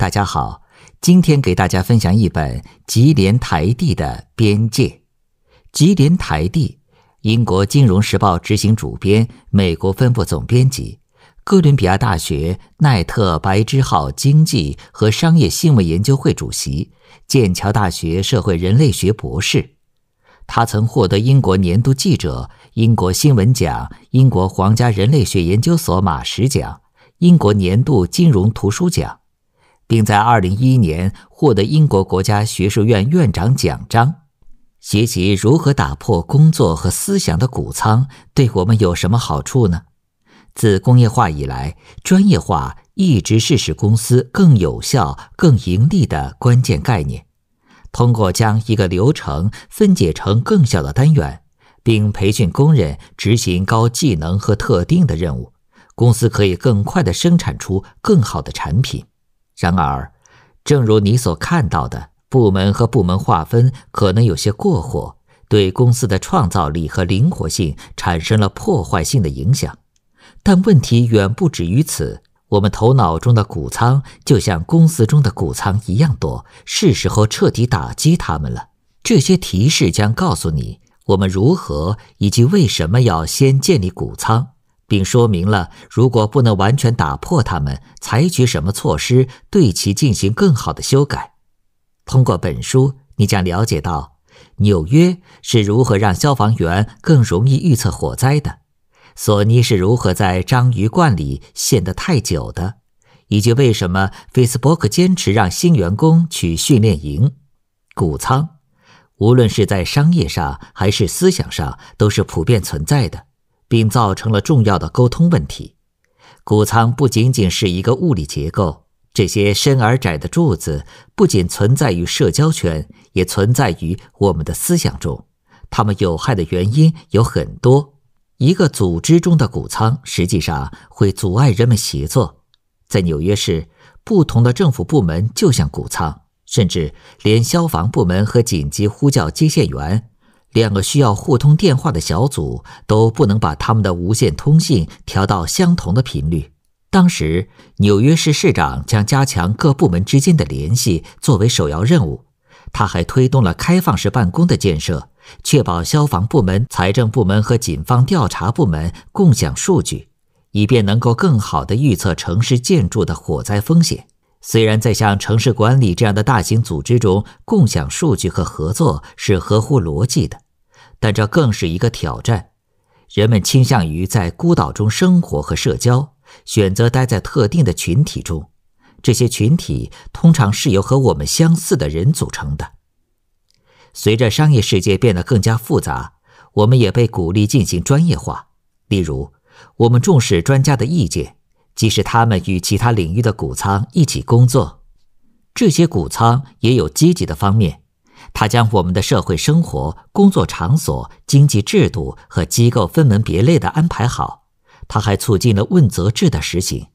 大家好，今天给大家分享一本《吉莲·台地的边界》。吉莲·台地，英国《金融时报》执行主编、美国分部总编辑，哥伦比亚大学奈特白之浩经济和商业新闻研究会主席，剑桥大学社会人类学博士。他曾获得英国年度记者、英国新闻奖、英国皇家人类学研究所马什奖、英国年度金融图书奖。并在二零一一年获得英国国家学术院院长奖章。学习如何打破工作和思想的谷仓，对我们有什么好处呢？自工业化以来，专业化一直是使公司更有效、更盈利的关键概念。通过将一个流程分解成更小的单元，并培训工人执行高技能和特定的任务，公司可以更快地生产出更好的产品。然而，正如你所看到的，部门和部门划分可能有些过火，对公司的创造力和灵活性产生了破坏性的影响。但问题远不止于此。我们头脑中的谷仓就像公司中的谷仓一样多，是时候彻底打击他们了。这些提示将告诉你我们如何以及为什么要先建立谷仓。并说明了如果不能完全打破它们，采取什么措施对其进行更好的修改。通过本书，你将了解到纽约是如何让消防员更容易预测火灾的，索尼是如何在章鱼罐里陷得太久的，以及为什么 Facebook 坚持让新员工去训练营、谷仓。无论是在商业上还是思想上，都是普遍存在的。并造成了重要的沟通问题。谷仓不仅仅是一个物理结构，这些深而窄的柱子不仅存在于社交圈，也存在于我们的思想中。它们有害的原因有很多。一个组织中的谷仓实际上会阻碍人们协作。在纽约市，不同的政府部门就像谷仓，甚至连消防部门和紧急呼叫接线员。两个需要互通电话的小组都不能把他们的无线通信调到相同的频率。当时，纽约市市长将加强各部门之间的联系作为首要任务。他还推动了开放式办公的建设，确保消防部门、财政部门和警方调查部门共享数据，以便能够更好地预测城市建筑的火灾风险。虽然在像城市管理这样的大型组织中共享数据和合作是合乎逻辑的，但这更是一个挑战。人们倾向于在孤岛中生活和社交，选择待在特定的群体中。这些群体通常是由和我们相似的人组成的。随着商业世界变得更加复杂，我们也被鼓励进行专业化。例如，我们重视专家的意见。即使他们与其他领域的谷仓一起工作，这些谷仓也有积极的方面。它将我们的社会生活、工作场所、经济制度和机构分门别类地安排好。它还促进了问责制的实行。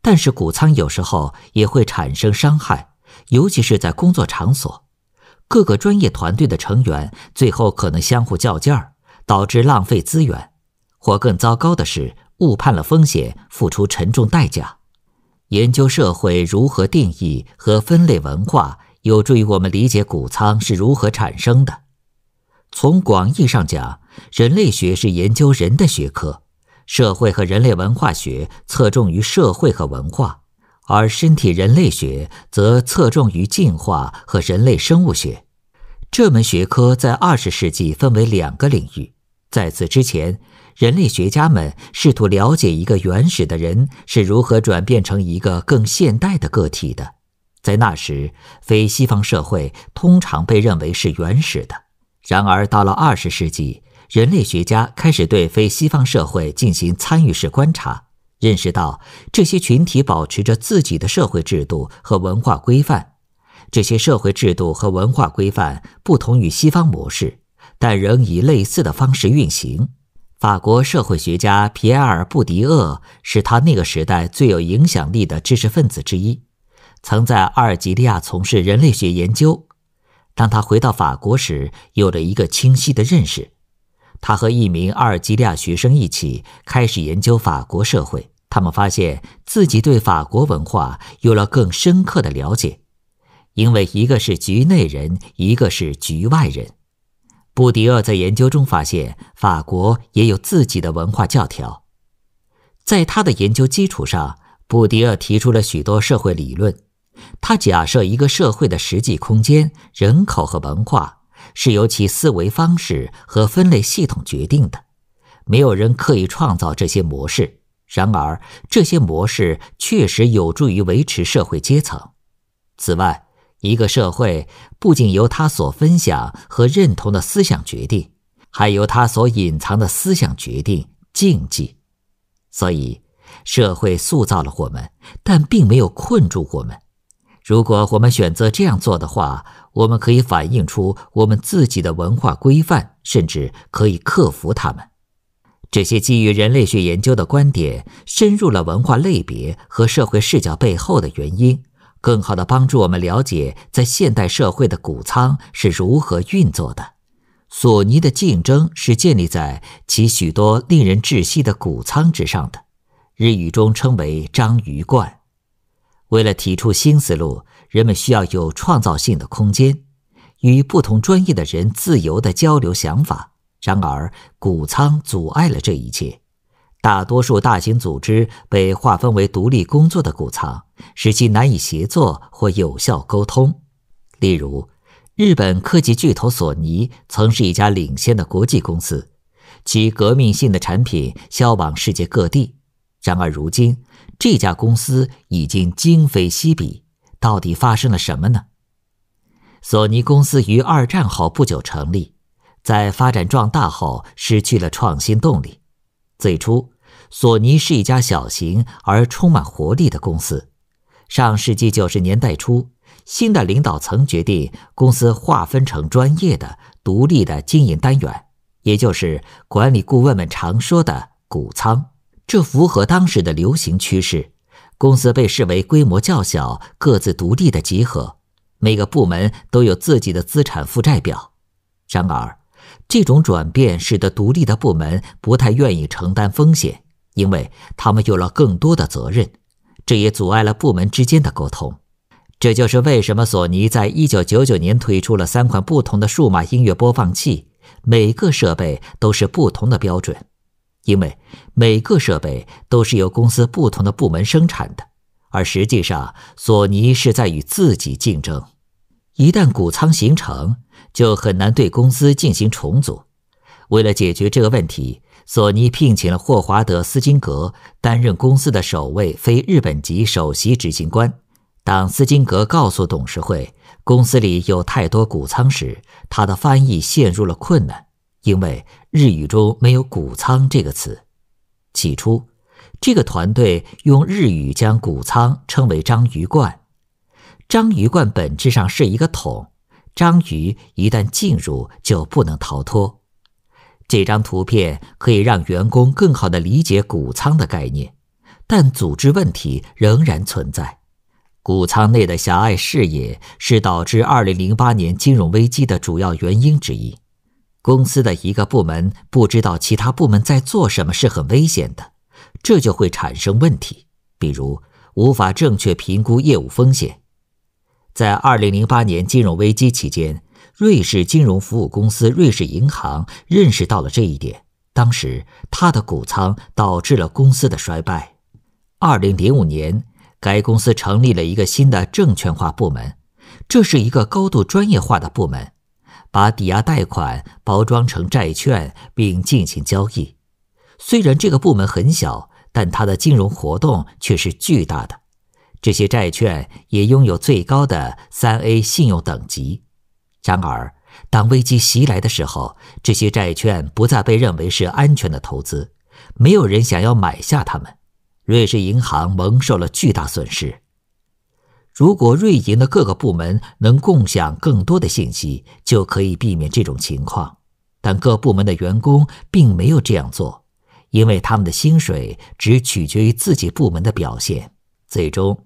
但是，谷仓有时候也会产生伤害，尤其是在工作场所，各个专业团队的成员最后可能相互较劲儿，导致浪费资源，或更糟糕的是。误判了风险，付出沉重代价。研究社会如何定义和分类文化，有助于我们理解谷仓是如何产生的。从广义上讲，人类学是研究人的学科；社会和人类文化学侧重于社会和文化，而身体人类学则侧重于进化和人类生物学。这门学科在二十世纪分为两个领域。在此之前，人类学家们试图了解一个原始的人是如何转变成一个更现代的个体的。在那时，非西方社会通常被认为是原始的。然而，到了二十世纪，人类学家开始对非西方社会进行参与式观察，认识到这些群体保持着自己的社会制度和文化规范，这些社会制度和文化规范不同于西方模式。但仍以类似的方式运行。法国社会学家皮埃尔·布迪厄是他那个时代最有影响力的知识分子之一，曾在阿尔及利亚从事人类学研究。当他回到法国时，有了一个清晰的认识。他和一名阿尔及利亚学生一起开始研究法国社会。他们发现自己对法国文化有了更深刻的了解，因为一个是局内人，一个是局外人。布迪厄在研究中发现，法国也有自己的文化教条。在他的研究基础上，布迪厄提出了许多社会理论。他假设一个社会的实际空间、人口和文化是由其思维方式和分类系统决定的，没有人刻意创造这些模式。然而，这些模式确实有助于维持社会阶层。此外，一个社会不仅由他所分享和认同的思想决定，还由他所隐藏的思想决定禁忌。所以，社会塑造了我们，但并没有困住我们。如果我们选择这样做的话，我们可以反映出我们自己的文化规范，甚至可以克服它们。这些基于人类学研究的观点，深入了文化类别和社会视角背后的原因。更好的帮助我们了解，在现代社会的谷仓是如何运作的。索尼的竞争是建立在其许多令人窒息的谷仓之上的，日语中称为“章鱼罐”。为了提出新思路，人们需要有创造性的空间，与不同专业的人自由地交流想法。然而，谷仓阻碍了这一切。大多数大型组织被划分为独立工作的谷仓，使其难以协作或有效沟通。例如，日本科技巨头索尼曾是一家领先的国际公司，其革命性的产品销往世界各地。然而，如今这家公司已经今非昔比，到底发生了什么呢？索尼公司于二战后不久成立，在发展壮大后失去了创新动力。最初，索尼是一家小型而充满活力的公司。上世纪九十年代初，新的领导层决定公司划分成专业的、独立的经营单元，也就是管理顾问们常说的“谷仓”。这符合当时的流行趋势。公司被视为规模较小、各自独立的集合，每个部门都有自己的资产负债表。然而，这种转变使得独立的部门不太愿意承担风险。因为他们有了更多的责任，这也阻碍了部门之间的沟通。这就是为什么索尼在一九九九年推出了三款不同的数码音乐播放器，每个设备都是不同的标准，因为每个设备都是由公司不同的部门生产的。而实际上，索尼是在与自己竞争。一旦谷仓形成，就很难对公司进行重组。为了解决这个问题。索尼聘请了霍华德·斯金格担任公司的首位非日本籍首席执行官。当斯金格告诉董事会公司里有太多谷仓时，他的翻译陷入了困难，因为日语中没有“谷仓”这个词。起初，这个团队用日语将谷仓称为“章鱼罐”。章鱼罐本质上是一个桶，章鱼一旦进入就不能逃脱。这张图片可以让员工更好地理解谷仓的概念，但组织问题仍然存在。谷仓内的狭隘视野是导致2008年金融危机的主要原因之一。公司的一个部门不知道其他部门在做什么是很危险的，这就会产生问题，比如无法正确评估业务风险。在2008年金融危机期间。瑞士金融服务公司瑞士银行认识到了这一点。当时，他的股仓导致了公司的衰败。二零零五年，该公司成立了一个新的证券化部门，这是一个高度专业化的部门，把抵押贷款包装成债券并进行交易。虽然这个部门很小，但它的金融活动却是巨大的。这些债券也拥有最高的三 A 信用等级。然而，当危机袭来的时候，这些债券不再被认为是安全的投资，没有人想要买下它们。瑞士银行蒙受了巨大损失。如果瑞银的各个部门能共享更多的信息，就可以避免这种情况。但各部门的员工并没有这样做，因为他们的薪水只取决于自己部门的表现。最终。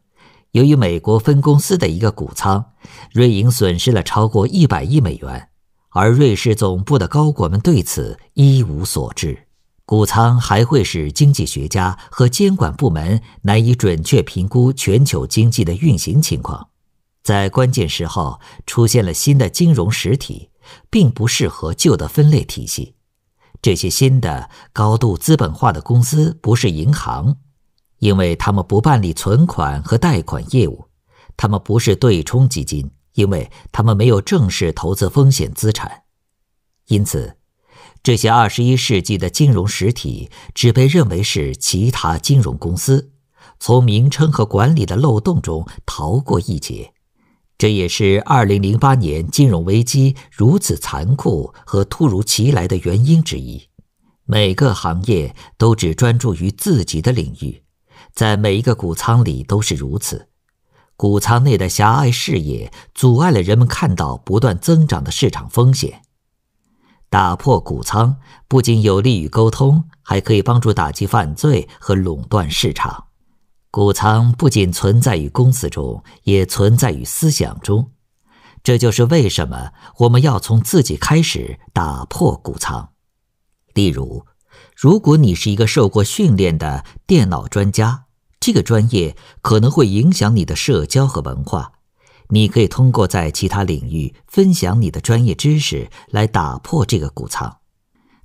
由于美国分公司的一个谷仓，瑞银损失了超过一百亿美元，而瑞士总部的高管们对此一无所知。谷仓还会使经济学家和监管部门难以准确评估全球经济的运行情况。在关键时候出现了新的金融实体，并不适合旧的分类体系。这些新的高度资本化的公司不是银行。因为他们不办理存款和贷款业务，他们不是对冲基金，因为他们没有正式投资风险资产，因此，这些二十一世纪的金融实体只被认为是其他金融公司，从名称和管理的漏洞中逃过一劫。这也是二零零八年金融危机如此残酷和突如其来的原因之一。每个行业都只专注于自己的领域。在每一个谷仓里都是如此，谷仓内的狭隘视野阻碍了人们看到不断增长的市场风险。打破谷仓不仅有利于沟通，还可以帮助打击犯罪和垄断市场。谷仓不仅存在于公司中，也存在于思想中。这就是为什么我们要从自己开始打破谷仓。例如，如果你是一个受过训练的电脑专家，这个专业可能会影响你的社交和文化。你可以通过在其他领域分享你的专业知识来打破这个谷仓。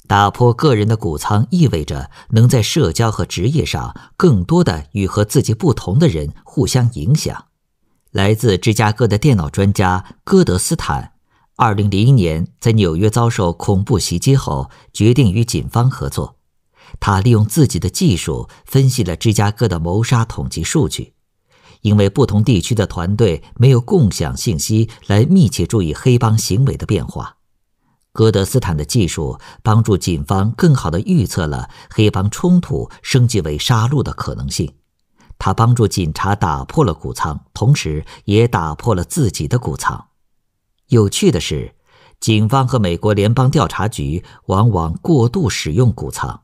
打破个人的谷仓意味着能在社交和职业上更多的与和自己不同的人互相影响。来自芝加哥的电脑专家戈德斯坦，二零零一年在纽约遭受恐怖袭击后，决定与警方合作。他利用自己的技术分析了芝加哥的谋杀统计数据，因为不同地区的团队没有共享信息，来密切注意黑帮行为的变化。戈德斯坦的技术帮助警方更好地预测了黑帮冲突升级为杀戮的可能性。他帮助警察打破了谷仓，同时也打破了自己的谷仓。有趣的是，警方和美国联邦调查局往往过度使用谷仓。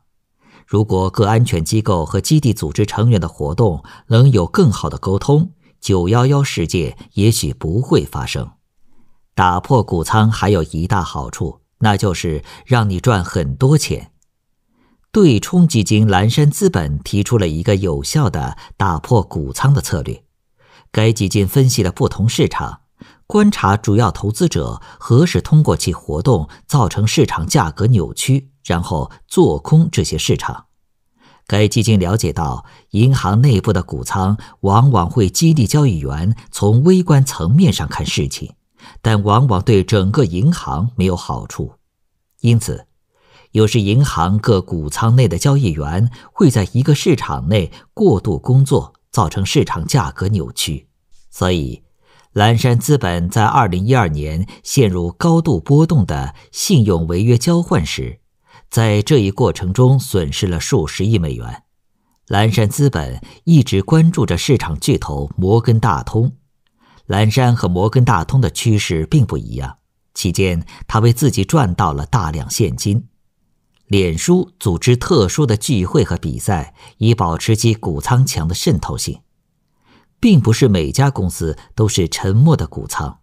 如果各安全机构和基地组织成员的活动能有更好的沟通，九幺幺事件也许不会发生。打破谷仓还有一大好处，那就是让你赚很多钱。对冲基金蓝山资本提出了一个有效的打破谷仓的策略。该基金分析了不同市场，观察主要投资者何时通过其活动造成市场价格扭曲。然后做空这些市场。该基金了解到，银行内部的股仓往往会激励交易员从微观层面上看事情，但往往对整个银行没有好处。因此，有时银行各股仓内的交易员会在一个市场内过度工作，造成市场价格扭曲。所以，蓝山资本在二零一二年陷入高度波动的信用违约交换时。在这一过程中，损失了数十亿美元。蓝山资本一直关注着市场巨头摩根大通。蓝山和摩根大通的趋势并不一样。期间，他为自己赚到了大量现金。脸书组织特殊的聚会和比赛，以保持其谷仓强的渗透性。并不是每家公司都是沉默的谷仓。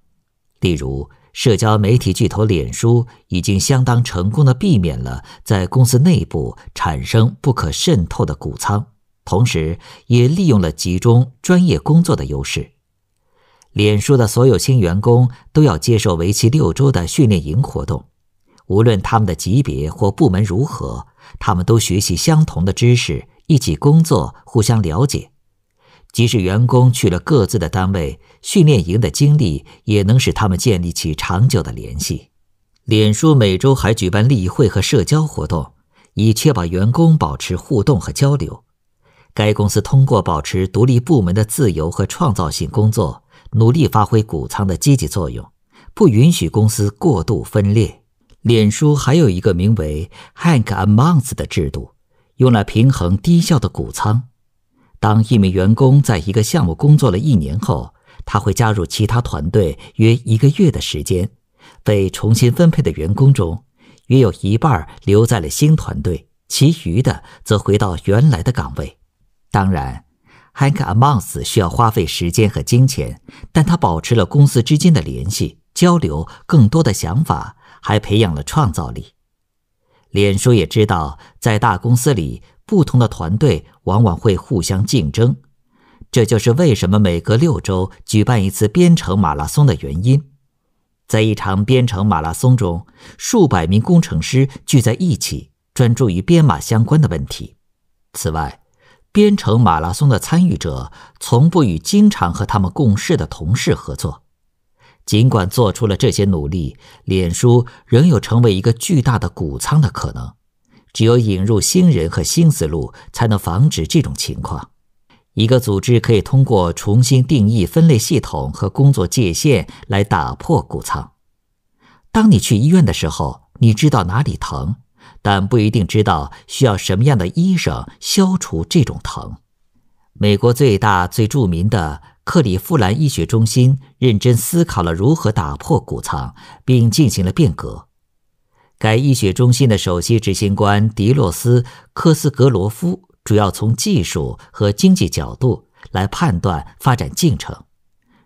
例如。社交媒体巨头脸书已经相当成功地避免了在公司内部产生不可渗透的谷仓，同时也利用了集中专业工作的优势。脸书的所有新员工都要接受为期六周的训练营活动，无论他们的级别或部门如何，他们都学习相同的知识，一起工作，互相了解。即使员工去了各自的单位，训练营的经历也能使他们建立起长久的联系。脸书每周还举办例会和社交活动，以确保员工保持互动和交流。该公司通过保持独立部门的自由和创造性工作，努力发挥谷仓的积极作用，不允许公司过度分裂。脸书还有一个名为 “Hank Amounts” 的制度，用来平衡低效的谷仓。当一名员工在一个项目工作了一年后，他会加入其他团队约一个月的时间。被重新分配的员工中，约有一半留在了新团队，其余的则回到原来的岗位。当然 h a n m o u t s 需要花费时间和金钱，但他保持了公司之间的联系、交流更多的想法，还培养了创造力。脸书也知道，在大公司里。不同的团队往往会互相竞争，这就是为什么每隔六周举办一次编程马拉松的原因。在一场编程马拉松中，数百名工程师聚在一起，专注于编码相关的问题。此外，编程马拉松的参与者从不与经常和他们共事的同事合作。尽管做出了这些努力，脸书仍有成为一个巨大的谷仓的可能。只有引入新人和新思路，才能防止这种情况。一个组织可以通过重新定义分类系统和工作界限来打破谷仓。当你去医院的时候，你知道哪里疼，但不一定知道需要什么样的医生消除这种疼。美国最大最著名的克利夫兰医学中心认真思考了如何打破谷仓，并进行了变革。该医学中心的首席执行官迪洛斯·科斯格罗夫主要从技术和经济角度来判断发展进程。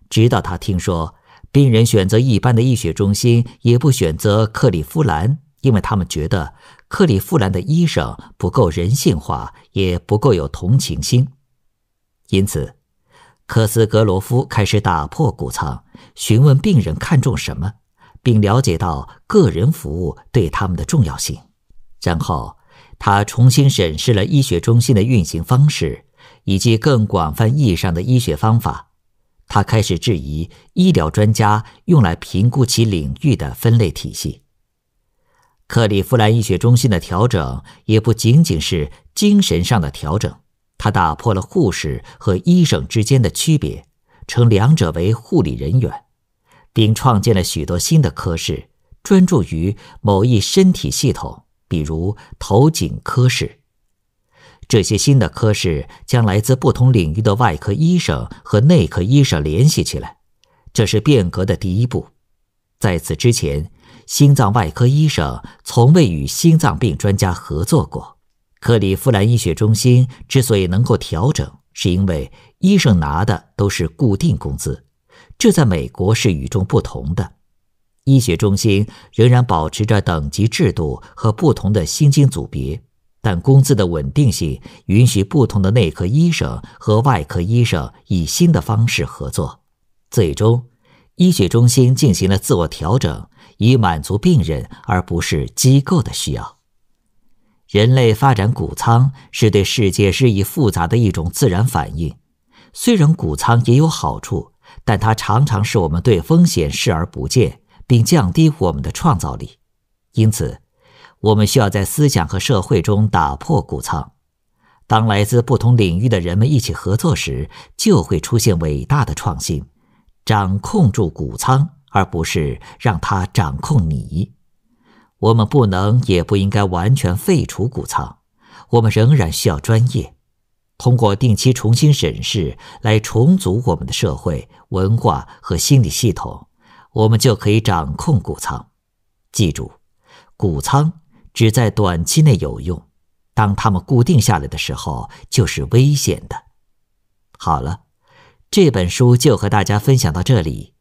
直到他听说病人选择一般的医学中心，也不选择克利夫兰，因为他们觉得克利夫兰的医生不够人性化，也不够有同情心。因此，科斯格罗夫开始打破谷仓，询问病人看重什么。并了解到个人服务对他们的重要性，然后他重新审视了医学中心的运行方式以及更广泛意义上的医学方法。他开始质疑医疗专家用来评估其领域的分类体系。克利夫兰医学中心的调整也不仅仅是精神上的调整，它打破了护士和医生之间的区别，称两者为护理人员。并创建了许多新的科室，专注于某一身体系统，比如头颈科室。这些新的科室将来自不同领域的外科医生和内科医生联系起来，这是变革的第一步。在此之前，心脏外科医生从未与心脏病专家合作过。克利夫兰医学中心之所以能够调整，是因为医生拿的都是固定工资。这在美国是与众不同的。医学中心仍然保持着等级制度和不同的薪金组别，但工资的稳定性允许不同的内科医生和外科医生以新的方式合作。最终，医学中心进行了自我调整，以满足病人而不是机构的需要。人类发展谷仓是对世界日益复杂的一种自然反应。虽然谷仓也有好处。但它常常使我们对风险视而不见，并降低我们的创造力。因此，我们需要在思想和社会中打破谷仓。当来自不同领域的人们一起合作时，就会出现伟大的创新。掌控住谷仓，而不是让它掌控你。我们不能，也不应该完全废除谷仓。我们仍然需要专业。通过定期重新审视来重组我们的社会文化和心理系统，我们就可以掌控谷仓。记住，谷仓只在短期内有用，当它们固定下来的时候就是危险的。好了，这本书就和大家分享到这里。